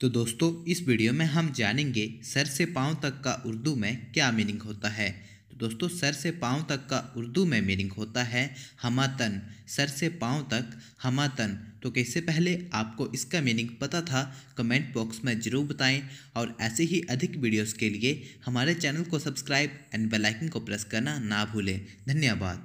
तो दोस्तों इस वीडियो में हम जानेंगे सर से पाँव तक का उर्दू में क्या मीनिंग होता है तो दोस्तों सर से पाँव तक का उर्दू में मीनिंग होता है हमातन सर से पाँव तक हमातन तो कैसे पहले आपको इसका मीनिंग पता था कमेंट बॉक्स में ज़रूर बताएं और ऐसे ही अधिक वीडियोस के लिए हमारे चैनल को सब्सक्राइब एंड बेलाइकन को प्रेस करना ना भूलें धन्यवाद